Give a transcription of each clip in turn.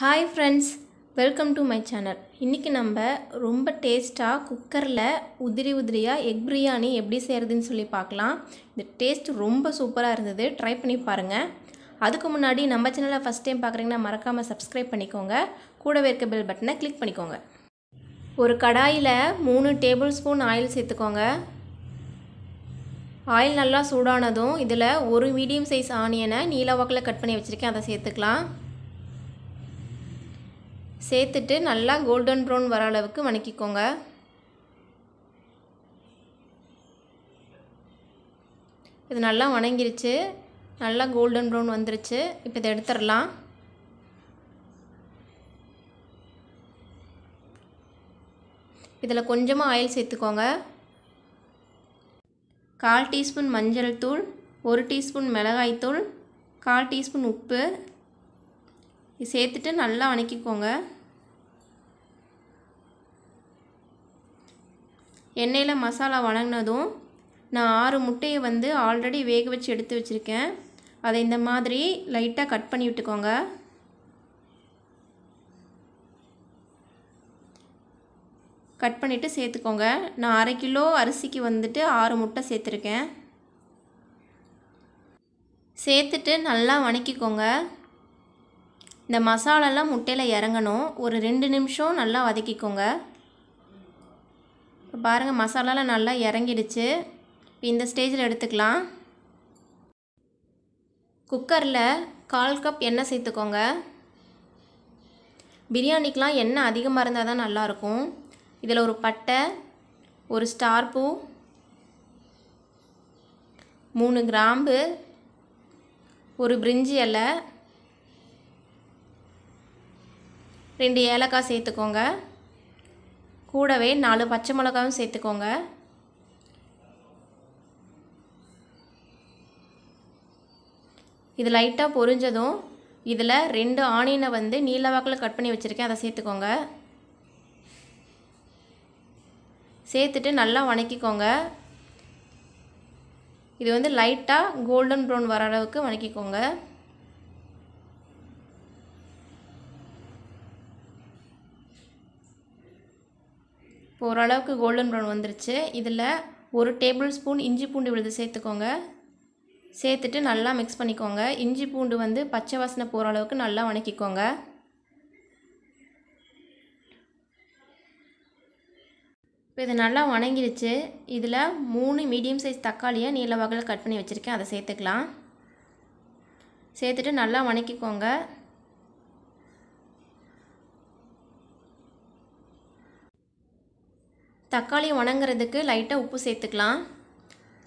hi friends welcome to my channel இன்றைக்கி நம்ம ரொம்ப டேஸ்ட்டாக குக்கரில் உதிரி உதிரியாக எக் பிரியாணி எப்படி செய்கிறதுன்னு சொல்லி பார்க்கலாம் இந்த டேஸ்ட் ரொம்ப சூப்பராக இருந்தது ட்ரை பண்ணி பாருங்கள் அதுக்கு முன்னாடி நம்ம சேனலை ஃபஸ்ட் டைம் பார்க்குறீங்கன்னா மறக்காமல் சப்ஸ்கிரைப் பண்ணிக்கோங்க கூடவே இருக்க பெல் பட்டனை கிளிக் பண்ணிக்கோங்க ஒரு கடாயில் மூணு டேபிள் ஸ்பூன் ஆயில் சேர்த்துக்கோங்க ஆயில் நல்லா சூடானதும் இதில் ஒரு மீடியம் சைஸ் ஆனியனை நீல வாக்கில் கட் பண்ணி வச்சுருக்கேன் அதை சேர்த்துக்கலாம் சேர்த்துட்டு நல்லா கோல்டன் ப்ரௌன் வர அளவுக்கு வணக்கிக்கோங்க இது நல்லா வணங்கிருச்சு நல்லா கோல்டன் ப்ரௌன் வந்துருச்சு இப்போ இதை எடுத்துடலாம் இதில் கொஞ்சமாக ஆயில் சேர்த்துக்கோங்க கால் டீஸ்பூன் மஞ்சள் தூள் ஒரு டீஸ்பூன் மிளகாய்த்தூள் கால் டீஸ்பூன் உப்பு சேர்த்துட்டு நல்லா வணக்கிக்கோங்க எண்ணெயில் மசாலா வணங்கினதும் நான் ஆறு முட்டையை வந்து ஆல்ரெடி வேக வச்சு எடுத்து வச்சுருக்கேன் அதை இந்த மாதிரி லைட்டாக கட் பண்ணி விட்டுக்கோங்க கட் பண்ணிவிட்டு சேர்த்துக்கோங்க நான் அரை கிலோ அரிசிக்கு வந்துட்டு ஆறு முட்டை சேர்த்துருக்கேன் சேர்த்துட்டு நல்லா வணக்கிக்கோங்க இந்த மசாலாலாம் முட்டையில் இறங்கணும் ஒரு ரெண்டு நிமிஷம் நல்லா வதக்கிக்கோங்க இப்போ பாருங்கள் மசாலாலாம் நல்லா இறங்கிடுச்சு இப்போ இந்த ஸ்டேஜில் எடுத்துக்கலாம் குக்கரில் கால் கப் எண்ணெய் சேர்த்துக்கோங்க பிரியாணிக்கெலாம் எண்ணெய் அதிகமாக இருந்தால் தான் நல்லாயிருக்கும் இதில் ஒரு பட்டை ஒரு ஸ்டார் பூ மூணு கிராம்பு ஒரு பிரிஞ்சி இலை ரெண்டு ஏலக்காய் சேர்த்துக்கோங்க கூடவே நாலு பச்சை மிளகாவும் சேர்த்துக்கோங்க இது லைட்டாக பொரிஞ்சதும் இதில் ரெண்டு ஆனியனை வந்து நீல வாக்கில் கட் பண்ணி வச்சுருக்கேன் அதை சேர்த்துக்கோங்க சேர்த்துட்டு நல்லா வணக்கிக்கோங்க இது வந்து லைட்டாக கோல்டன் ப்ரௌன் வர அளவுக்கு வணக்கிக்கோங்க இப்போ ஓரளவுக்கு கோல்டன் ப்ரௌன் வந்துருச்சு இதில் ஒரு டேபிள் ஸ்பூன் இஞ்சி பூண்டு விழுது சேர்த்துக்கோங்க சேர்த்துட்டு நல்லா மிக்ஸ் பண்ணிக்கோங்க இஞ்சி பூண்டு வந்து பச்சை வாசனை போகிற அளவுக்கு நல்லா வணக்கிக்கோங்க இப்போ இது நல்லா வணங்கிடுச்சு இதில் மூணு மீடியம் சைஸ் தக்காளியை நீல வகையில் கட் பண்ணி வச்சுருக்கேன் அதை சேர்த்துக்கலாம் சேர்த்துட்டு நல்லா வணக்கிக்கோங்க தக்காளி வணங்குறதுக்கு லைட்டாக உப்பு சேர்த்துக்கலாம்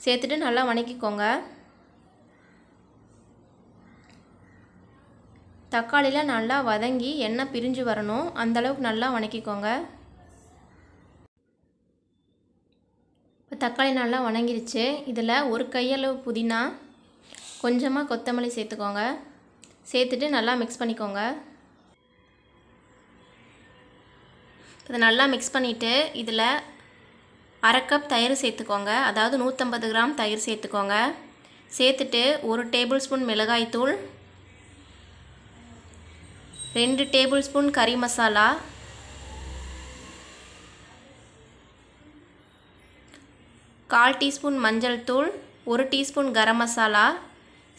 சேர்த்துட்டு நல்லா வணக்கிக்கோங்க தக்காளியில் நல்லா வதங்கி எண்ணெய் பிரிஞ்சு வரணும் அந்தளவுக்கு நல்லா வணக்கிக்கோங்க இப்போ தக்காளி நல்லா வணங்கிருச்சு இதில் ஒரு கையளவு புதினா கொஞ்சமாக கொத்தமல்லி சேர்த்துக்கோங்க சேர்த்துட்டு நல்லா மிக்ஸ் பண்ணிக்கோங்க இதை நல்லா மிக்ஸ் பண்ணிவிட்டு இதில் அரை கப் தயிர் சேர்த்துக்கோங்க அதாவது நூற்றம்பது கிராம் தயிர் சேர்த்துக்கோங்க சேர்த்துட்டு ஒரு டேபிள் ஸ்பூன் மிளகாய்த்தூள் ரெண்டு டேபிள் கறி மசாலா கால் டீஸ்பூன் மஞ்சள் தூள் ஒரு டீஸ்பூன் கரம் மசாலா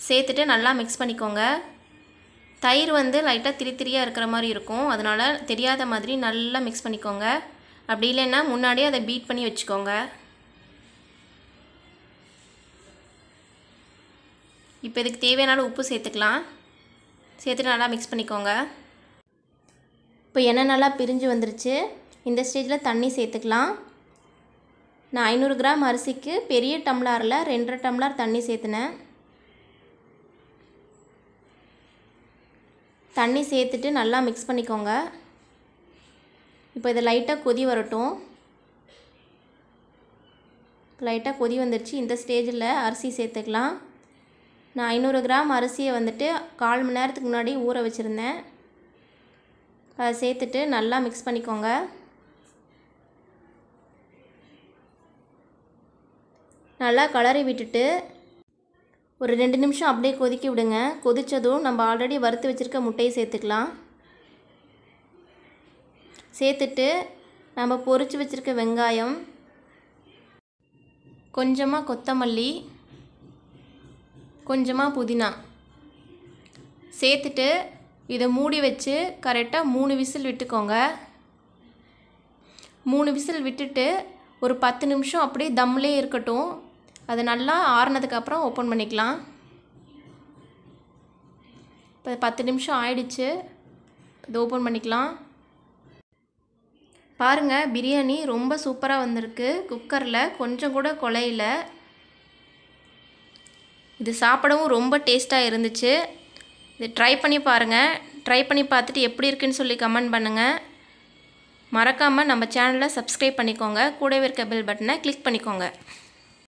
சேர்த்துட்டு நல்லா மிக்ஸ் பண்ணிக்கோங்க தயிர் வந்து லைட்டாக திரி திரியாக இருக்கிற மாதிரி இருக்கும் அதனால் தெரியாத மாதிரி நல்லா மிக்ஸ் பண்ணிக்கோங்க அப்படி இல்லைன்னா முன்னாடியே அதை பீட் பண்ணி வச்சுக்கோங்க இப்போ இதுக்கு தேவையான உப்பு சேர்த்துக்கலாம் சேர்த்துட்டு நல்லா மிக்ஸ் பண்ணிக்கோங்க இப்போ என்ன நல்லா பிரிஞ்சு வந்துருச்சு இந்த ஸ்டேஜில் தண்ணி சேர்த்துக்கலாம் நான் ஐநூறு கிராம் அரிசிக்கு பெரிய டம்ளாரில் ரெண்டரை டம்ளார் தண்ணி சேர்த்துனேன் தண்ணி சேர்த்துட்டு நல்லா மிக்ஸ் பண்ணிக்கோங்க இப்போ இதை லைட்டாக கொதி வரட்டும் லைட்டாக கொதி வந்துருச்சு இந்த ஸ்டேஜில் அரிசி சேர்த்துக்கலாம் நான் ஐநூறு கிராம் அரிசியை வந்துட்டு கால் மணி நேரத்துக்கு முன்னாடி ஊற வச்சுருந்தேன் அதை சேர்த்துட்டு நல்லா மிக்ஸ் பண்ணிக்கோங்க நல்லா கலரி விட்டுட்டு ஒரு ரெண்டு நிமிஷம் அப்படியே கொதிக்க விடுங்க கொதித்ததும் நம்ம ஆல்ரெடி வறுத்து வச்சுருக்க முட்டையை சேர்த்துக்கலாம் சேர்த்துட்டு நம்ம பொறிச்சு வச்சுருக்க வெங்காயம் கொஞ்சமாக கொத்தமல்லி கொஞ்சமாக புதினா சேர்த்துட்டு இதை மூடி வச்சு கரெக்டாக மூணு விசில் விட்டுக்கோங்க மூணு விசில் விட்டுட்டு ஒரு பத்து நிமிஷம் அப்படியே தம்லே இருக்கட்டும் அது நல்லா ஆறுனதுக்கப்புறம் ஓப்பன் பண்ணிக்கலாம் இப்போ பத்து நிமிஷம் ஆயிடுச்சு இது ஓப்பன் பண்ணிக்கலாம் பாருங்கள் பிரியாணி ரொம்ப சூப்பராக வந்திருக்கு குக்கரில் கொஞ்சம் கூட கொலையில் இது சாப்பிடவும் ரொம்ப டேஸ்ட்டாக இருந்துச்சு இது ட்ரை பண்ணி பாருங்கள் ட்ரை பண்ணி பார்த்துட்டு எப்படி இருக்குன்னு சொல்லி கமெண்ட் பண்ணுங்கள் மறக்காமல் நம்ம சேனலை சப்ஸ்கிரைப் பண்ணிக்கோங்க கூடவே இருக்க பெல் பட்டனை கிளிக் பண்ணிக்கோங்க